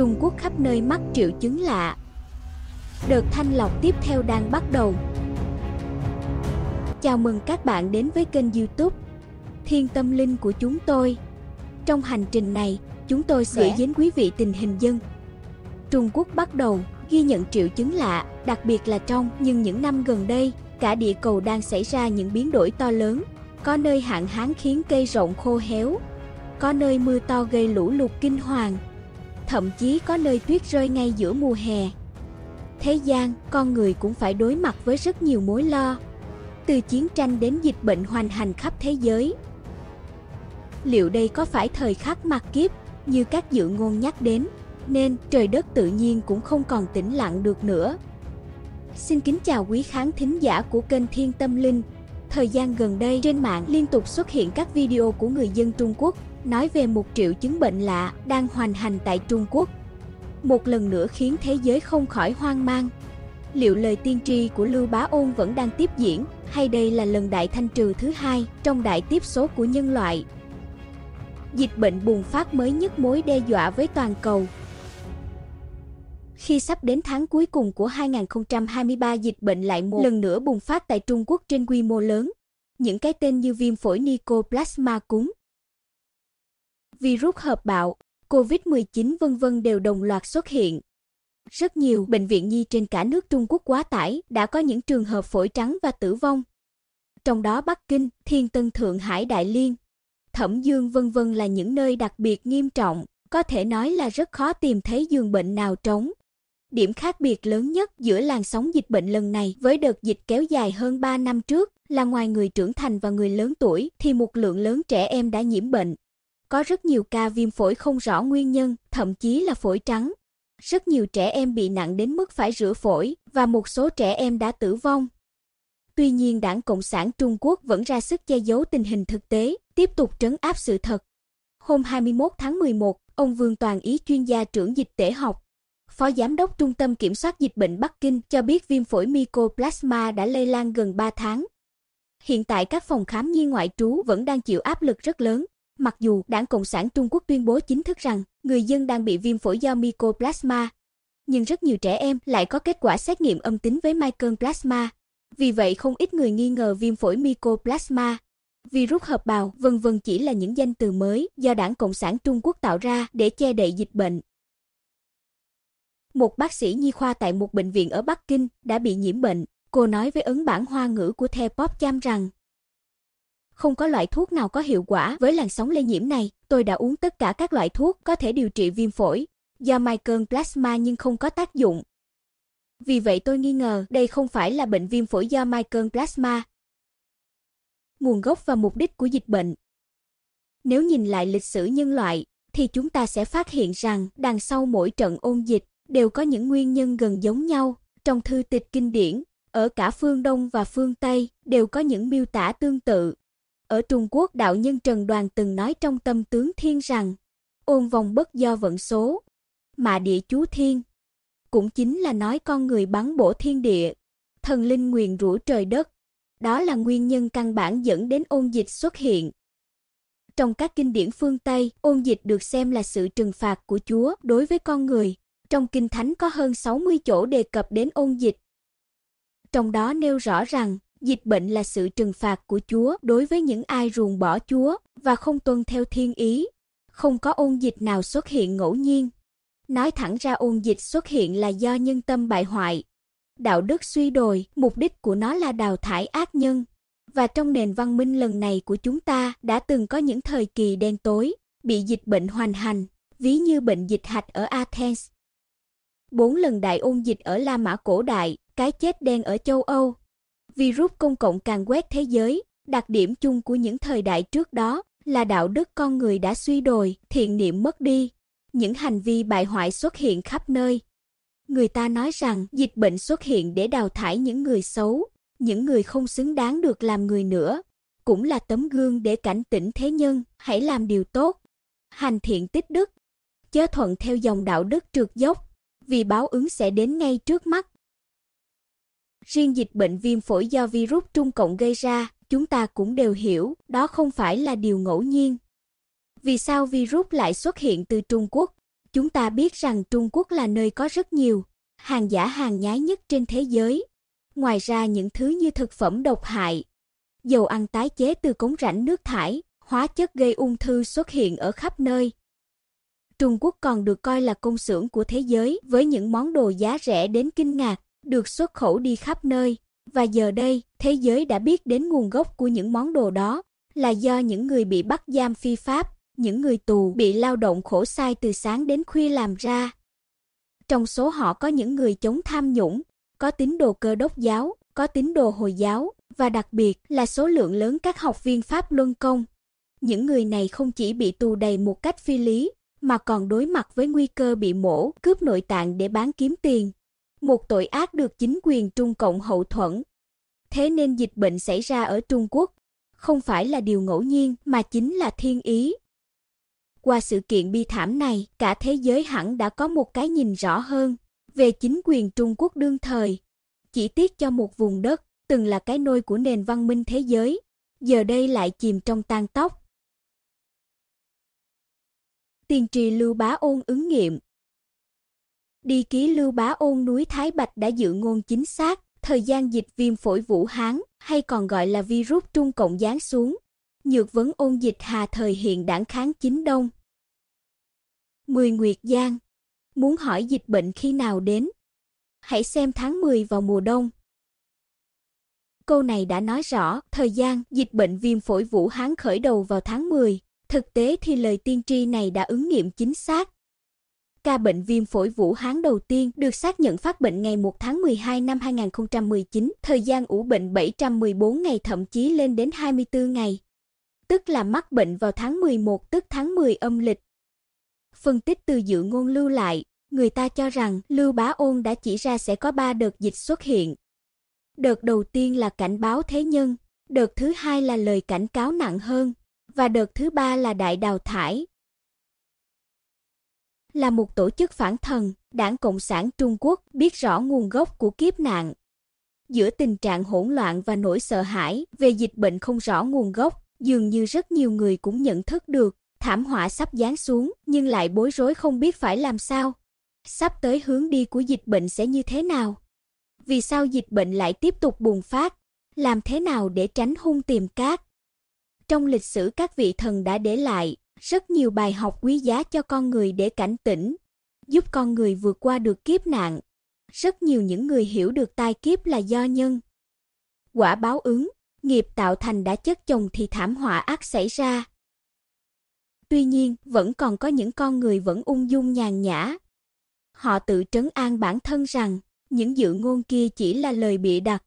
Trung Quốc khắp nơi mắc triệu chứng lạ. Đợt thanh lọc tiếp theo đang bắt đầu. Chào mừng các bạn đến với kênh YouTube Thiên Tâm Linh của chúng tôi. Trong hành trình này, chúng tôi sẽ Để. Dạ. đến quý vị tình hình dân. Trung Quốc bắt đầu ghi nhận triệu chứng lạ, đặc biệt là trong nhưng những năm gần đây, cả địa cầu đang xảy ra những biến đổi to lớn. Có nơi hạn hán khiến cây rộng khô héo, có nơi mưa to gây lũ lụt kinh hoàng, thậm chí có nơi tuyết rơi ngay giữa mùa hè. Thế gian, con người cũng phải đối mặt với rất nhiều mối lo, từ chiến tranh đến dịch bệnh hoành hành khắp thế giới. Liệu đây có phải thời khắc mặt kiếp, như các dự ngôn nhắc đến, nên trời đất tự nhiên cũng không còn tĩnh lặng được nữa. Xin kính chào quý khán thính giả của kênh Thiên Tâm Linh. Thời gian gần đây trên mạng liên tục xuất hiện các video của người dân Trung Quốc nói về một triệu chứng bệnh lạ đang hoành hành tại Trung Quốc. Một lần nữa khiến thế giới không khỏi hoang mang. Liệu lời tiên tri của Lưu Bá Ôn vẫn đang tiếp diễn, hay đây là lần đại thanh trừ thứ hai trong đại tiếp số của nhân loại? Dịch bệnh bùng phát mới nhất mối đe dọa với toàn cầu, khi sắp đến tháng cuối cùng của 2023 dịch bệnh lại một lần nữa bùng phát tại Trung Quốc trên quy mô lớn. Những cái tên như viêm phổi Mycoplasma cúng virus hợp bạo, COVID-19 vân vân đều đồng loạt xuất hiện. Rất nhiều bệnh viện nhi trên cả nước Trung Quốc quá tải, đã có những trường hợp phổi trắng và tử vong. Trong đó Bắc Kinh, Thiên Tân Thượng Hải Đại Liên, Thẩm Dương vân vân là những nơi đặc biệt nghiêm trọng, có thể nói là rất khó tìm thấy giường bệnh nào trống. Điểm khác biệt lớn nhất giữa làn sóng dịch bệnh lần này với đợt dịch kéo dài hơn 3 năm trước là ngoài người trưởng thành và người lớn tuổi thì một lượng lớn trẻ em đã nhiễm bệnh, có rất nhiều ca viêm phổi không rõ nguyên nhân, thậm chí là phổi trắng. Rất nhiều trẻ em bị nặng đến mức phải rửa phổi và một số trẻ em đã tử vong. Tuy nhiên, Đảng Cộng sản Trung Quốc vẫn ra sức che giấu tình hình thực tế, tiếp tục trấn áp sự thật. Hôm 21 tháng 11, ông Vương Toàn Ý chuyên gia trưởng dịch tễ học, Phó Giám đốc Trung tâm Kiểm soát Dịch bệnh Bắc Kinh cho biết viêm phổi Mycoplasma đã lây lan gần 3 tháng. Hiện tại các phòng khám nhi ngoại trú vẫn đang chịu áp lực rất lớn Mặc dù Đảng Cộng sản Trung Quốc tuyên bố chính thức rằng người dân đang bị viêm phổi do mycoplasma, nhưng rất nhiều trẻ em lại có kết quả xét nghiệm âm tính với mycoplasma. Vì vậy không ít người nghi ngờ viêm phổi mycoplasma, virus hợp bào, vân vân chỉ là những danh từ mới do Đảng Cộng sản Trung Quốc tạo ra để che đậy dịch bệnh. Một bác sĩ nhi khoa tại một bệnh viện ở Bắc Kinh đã bị nhiễm bệnh. Cô nói với ấn bản hoa ngữ của The Pop Cham rằng không có loại thuốc nào có hiệu quả với làn sóng lây nhiễm này. Tôi đã uống tất cả các loại thuốc có thể điều trị viêm phổi do Michael Plasma nhưng không có tác dụng. Vì vậy tôi nghi ngờ đây không phải là bệnh viêm phổi do Michael Plasma. Nguồn gốc và mục đích của dịch bệnh Nếu nhìn lại lịch sử nhân loại, thì chúng ta sẽ phát hiện rằng đằng sau mỗi trận ôn dịch đều có những nguyên nhân gần giống nhau. Trong thư tịch kinh điển, ở cả phương Đông và phương Tây đều có những miêu tả tương tự ở Trung Quốc đạo nhân Trần Đoàn từng nói trong tâm tướng thiên rằng, ôn vòng bất do vận số, mà địa chú thiên. Cũng chính là nói con người bắn bổ thiên địa, thần linh nguyền rủa trời đất. Đó là nguyên nhân căn bản dẫn đến ôn dịch xuất hiện. Trong các kinh điển phương Tây, ôn dịch được xem là sự trừng phạt của Chúa đối với con người. Trong kinh thánh có hơn 60 chỗ đề cập đến ôn dịch. Trong đó nêu rõ rằng Dịch bệnh là sự trừng phạt của Chúa đối với những ai ruồng bỏ Chúa và không tuân theo thiên ý. Không có ôn dịch nào xuất hiện ngẫu nhiên. Nói thẳng ra ôn dịch xuất hiện là do nhân tâm bại hoại. Đạo đức suy đồi, mục đích của nó là đào thải ác nhân. Và trong nền văn minh lần này của chúng ta đã từng có những thời kỳ đen tối, bị dịch bệnh hoành hành, ví như bệnh dịch hạch ở Athens. Bốn lần đại ôn dịch ở La Mã cổ đại, cái chết đen ở châu Âu, Virus công cộng càng quét thế giới, đặc điểm chung của những thời đại trước đó là đạo đức con người đã suy đồi, thiện niệm mất đi, những hành vi bại hoại xuất hiện khắp nơi. Người ta nói rằng dịch bệnh xuất hiện để đào thải những người xấu, những người không xứng đáng được làm người nữa, cũng là tấm gương để cảnh tỉnh thế nhân, hãy làm điều tốt, hành thiện tích đức, chớ thuận theo dòng đạo đức trượt dốc, vì báo ứng sẽ đến ngay trước mắt. Riêng dịch bệnh viêm phổi do virus trung cộng gây ra, chúng ta cũng đều hiểu, đó không phải là điều ngẫu nhiên. Vì sao virus lại xuất hiện từ Trung Quốc? Chúng ta biết rằng Trung Quốc là nơi có rất nhiều hàng giả hàng nhái nhất trên thế giới. Ngoài ra những thứ như thực phẩm độc hại, dầu ăn tái chế từ cống rãnh nước thải, hóa chất gây ung thư xuất hiện ở khắp nơi. Trung Quốc còn được coi là công xưởng của thế giới với những món đồ giá rẻ đến kinh ngạc được xuất khẩu đi khắp nơi và giờ đây thế giới đã biết đến nguồn gốc của những món đồ đó là do những người bị bắt giam phi pháp, những người tù bị lao động khổ sai từ sáng đến khuya làm ra. Trong số họ có những người chống tham nhũng, có tín đồ cơ đốc giáo, có tín đồ hồi giáo và đặc biệt là số lượng lớn các học viên pháp luân công. Những người này không chỉ bị tù đầy một cách phi lý mà còn đối mặt với nguy cơ bị mổ, cướp nội tạng để bán kiếm tiền một tội ác được chính quyền Trung Cộng hậu thuẫn. Thế nên dịch bệnh xảy ra ở Trung Quốc không phải là điều ngẫu nhiên mà chính là thiên ý. Qua sự kiện bi thảm này, cả thế giới hẳn đã có một cái nhìn rõ hơn về chính quyền Trung Quốc đương thời. Chỉ tiếc cho một vùng đất từng là cái nôi của nền văn minh thế giới, giờ đây lại chìm trong tan tóc. Tiền tri Lưu Bá Ôn ứng nghiệm Đi ký lưu bá ôn núi Thái Bạch đã dự ngôn chính xác, thời gian dịch viêm phổi Vũ Hán, hay còn gọi là virus Trung Cộng giáng xuống. Nhược vấn ôn dịch hà thời hiện đảng kháng chính đông. Mười Nguyệt Giang Muốn hỏi dịch bệnh khi nào đến? Hãy xem tháng 10 vào mùa đông. Câu này đã nói rõ thời gian dịch bệnh viêm phổi Vũ Hán khởi đầu vào tháng 10. Thực tế thì lời tiên tri này đã ứng nghiệm chính xác, Ca bệnh viêm phổi Vũ Hán đầu tiên được xác nhận phát bệnh ngày 1 tháng 12 năm 2019, thời gian ủ bệnh 714 ngày thậm chí lên đến 24 ngày, tức là mắc bệnh vào tháng 11 tức tháng 10 âm lịch. Phân tích từ dự ngôn lưu lại, người ta cho rằng Lưu Bá Ôn đã chỉ ra sẽ có 3 đợt dịch xuất hiện. Đợt đầu tiên là cảnh báo thế nhân, đợt thứ hai là lời cảnh cáo nặng hơn, và đợt thứ ba là đại đào thải là một tổ chức phản thần, Đảng Cộng sản Trung Quốc biết rõ nguồn gốc của kiếp nạn. Giữa tình trạng hỗn loạn và nỗi sợ hãi về dịch bệnh không rõ nguồn gốc, dường như rất nhiều người cũng nhận thức được thảm họa sắp giáng xuống nhưng lại bối rối không biết phải làm sao. Sắp tới hướng đi của dịch bệnh sẽ như thế nào? Vì sao dịch bệnh lại tiếp tục bùng phát? Làm thế nào để tránh hung tìm cát? Trong lịch sử các vị thần đã để lại rất nhiều bài học quý giá cho con người để cảnh tỉnh, giúp con người vượt qua được kiếp nạn. Rất nhiều những người hiểu được tai kiếp là do nhân. Quả báo ứng, nghiệp tạo thành đã chất chồng thì thảm họa ác xảy ra. Tuy nhiên, vẫn còn có những con người vẫn ung dung nhàn nhã. Họ tự trấn an bản thân rằng, những dự ngôn kia chỉ là lời bịa đặt.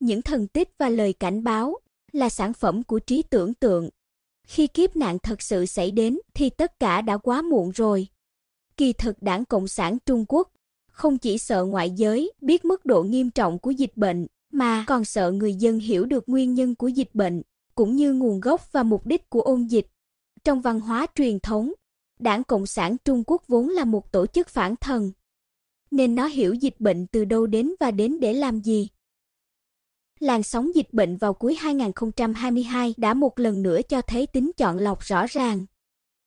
Những thần tích và lời cảnh báo là sản phẩm của trí tưởng tượng khi kiếp nạn thật sự xảy đến thì tất cả đã quá muộn rồi. Kỳ thực Đảng Cộng sản Trung Quốc không chỉ sợ ngoại giới biết mức độ nghiêm trọng của dịch bệnh mà còn sợ người dân hiểu được nguyên nhân của dịch bệnh cũng như nguồn gốc và mục đích của ôn dịch. Trong văn hóa truyền thống, Đảng Cộng sản Trung Quốc vốn là một tổ chức phản thần, nên nó hiểu dịch bệnh từ đâu đến và đến để làm gì làn sóng dịch bệnh vào cuối 2022 đã một lần nữa cho thấy tính chọn lọc rõ ràng.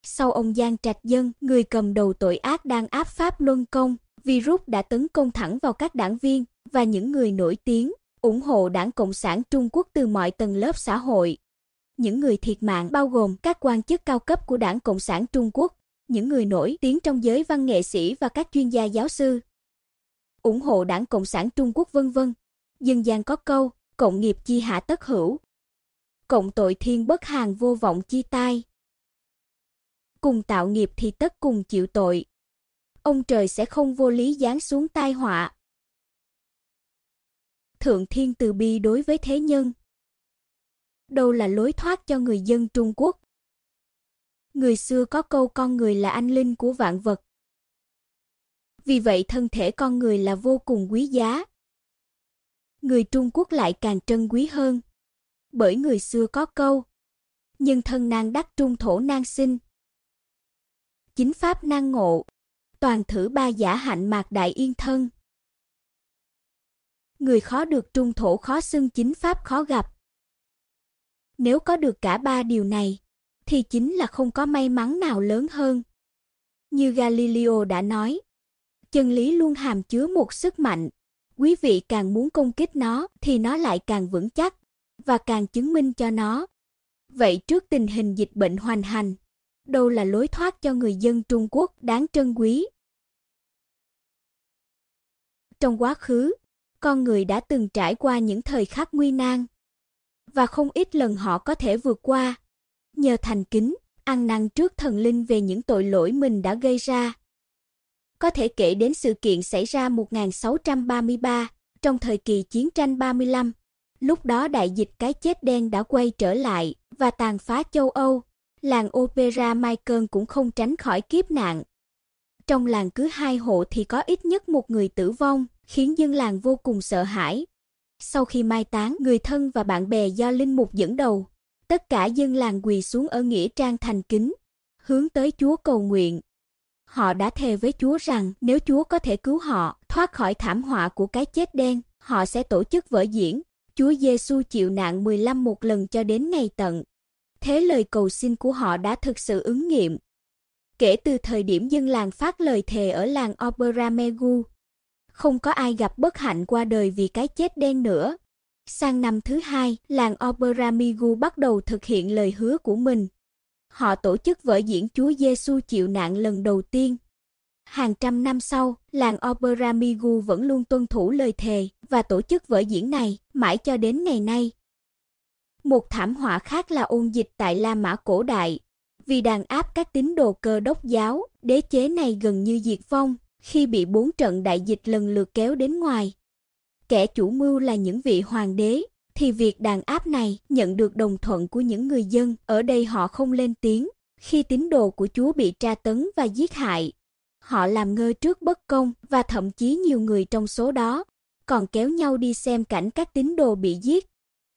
Sau ông Giang Trạch Dân, người cầm đầu tội ác đang áp pháp luân công, virus đã tấn công thẳng vào các đảng viên và những người nổi tiếng, ủng hộ đảng Cộng sản Trung Quốc từ mọi tầng lớp xã hội. Những người thiệt mạng bao gồm các quan chức cao cấp của đảng Cộng sản Trung Quốc, những người nổi tiếng trong giới văn nghệ sĩ và các chuyên gia giáo sư. Ủng hộ đảng Cộng sản Trung Quốc vân vân. Dân gian có câu, cộng nghiệp chi hạ tất hữu. Cộng tội thiên bất hàng vô vọng chi tai. Cùng tạo nghiệp thì tất cùng chịu tội. Ông trời sẽ không vô lý giáng xuống tai họa. Thượng thiên từ bi đối với thế nhân. Đâu là lối thoát cho người dân Trung Quốc? Người xưa có câu con người là anh linh của vạn vật. Vì vậy thân thể con người là vô cùng quý giá người Trung Quốc lại càng trân quý hơn. Bởi người xưa có câu: Nhân thân nan đắc trung thổ nan sinh. Chính pháp nan ngộ, toàn thử ba giả hạnh mạc đại yên thân. Người khó được trung thổ khó xưng chính pháp khó gặp. Nếu có được cả ba điều này, thì chính là không có may mắn nào lớn hơn. Như Galileo đã nói, chân lý luôn hàm chứa một sức mạnh quý vị càng muốn công kích nó thì nó lại càng vững chắc và càng chứng minh cho nó. Vậy trước tình hình dịch bệnh hoành hành, đâu là lối thoát cho người dân Trung Quốc đáng trân quý? Trong quá khứ, con người đã từng trải qua những thời khắc nguy nan và không ít lần họ có thể vượt qua nhờ thành kính, ăn năn trước thần linh về những tội lỗi mình đã gây ra. Có thể kể đến sự kiện xảy ra 1633 trong thời kỳ chiến tranh 35. Lúc đó đại dịch cái chết đen đã quay trở lại và tàn phá châu Âu. Làng opera Michael cũng không tránh khỏi kiếp nạn. Trong làng cứ hai hộ thì có ít nhất một người tử vong, khiến dân làng vô cùng sợ hãi. Sau khi mai táng người thân và bạn bè do linh mục dẫn đầu, tất cả dân làng quỳ xuống ở nghĩa trang thành kính, hướng tới Chúa cầu nguyện. Họ đã thề với Chúa rằng nếu Chúa có thể cứu họ thoát khỏi thảm họa của cái chết đen, họ sẽ tổ chức vở diễn Chúa Giêsu chịu nạn 15 một lần cho đến ngày tận. Thế lời cầu xin của họ đã thực sự ứng nghiệm. Kể từ thời điểm dân làng phát lời thề ở làng Opera Megu, không có ai gặp bất hạnh qua đời vì cái chết đen nữa. Sang năm thứ hai, làng Opera Migu bắt đầu thực hiện lời hứa của mình, họ tổ chức vở diễn Chúa Giêsu chịu nạn lần đầu tiên. Hàng trăm năm sau, làng opera Migu vẫn luôn tuân thủ lời thề và tổ chức vở diễn này mãi cho đến ngày nay. Một thảm họa khác là ôn dịch tại La Mã cổ đại. Vì đàn áp các tín đồ cơ đốc giáo, đế chế này gần như diệt vong khi bị bốn trận đại dịch lần lượt kéo đến ngoài. Kẻ chủ mưu là những vị hoàng đế thì việc đàn áp này nhận được đồng thuận của những người dân, ở đây họ không lên tiếng. Khi tín đồ của Chúa bị tra tấn và giết hại, họ làm ngơ trước bất công và thậm chí nhiều người trong số đó còn kéo nhau đi xem cảnh các tín đồ bị giết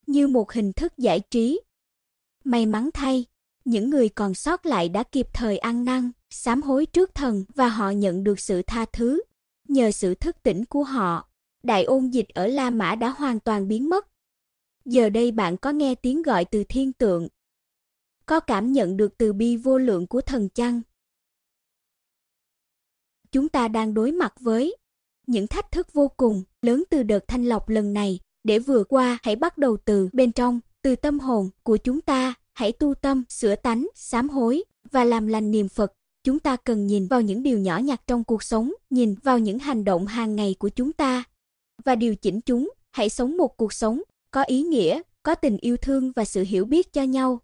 như một hình thức giải trí. May mắn thay, những người còn sót lại đã kịp thời ăn năn, sám hối trước thần và họ nhận được sự tha thứ. Nhờ sự thức tỉnh của họ, đại ôn dịch ở La Mã đã hoàn toàn biến mất giờ đây bạn có nghe tiếng gọi từ thiên tượng, có cảm nhận được từ bi vô lượng của thần chăng. Chúng ta đang đối mặt với những thách thức vô cùng lớn từ đợt thanh lọc lần này, để vừa qua hãy bắt đầu từ bên trong, từ tâm hồn của chúng ta, hãy tu tâm, sửa tánh, sám hối và làm lành niềm Phật. Chúng ta cần nhìn vào những điều nhỏ nhặt trong cuộc sống, nhìn vào những hành động hàng ngày của chúng ta và điều chỉnh chúng, hãy sống một cuộc sống có ý nghĩa, có tình yêu thương và sự hiểu biết cho nhau.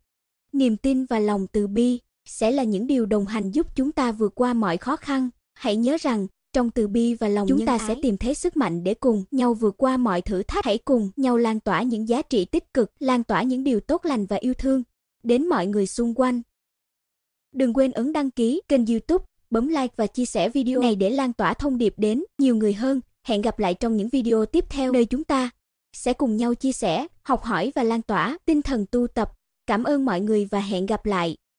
Niềm tin và lòng từ bi sẽ là những điều đồng hành giúp chúng ta vượt qua mọi khó khăn. Hãy nhớ rằng, trong từ bi và lòng chúng nhân ta ái. sẽ tìm thấy sức mạnh để cùng nhau vượt qua mọi thử thách. Hãy cùng nhau lan tỏa những giá trị tích cực, lan tỏa những điều tốt lành và yêu thương đến mọi người xung quanh. Đừng quên ấn đăng ký kênh YouTube, bấm like và chia sẻ video này để lan tỏa thông điệp đến nhiều người hơn. Hẹn gặp lại trong những video tiếp theo nơi chúng ta sẽ cùng nhau chia sẻ, học hỏi và lan tỏa tinh thần tu tập. Cảm ơn mọi người và hẹn gặp lại.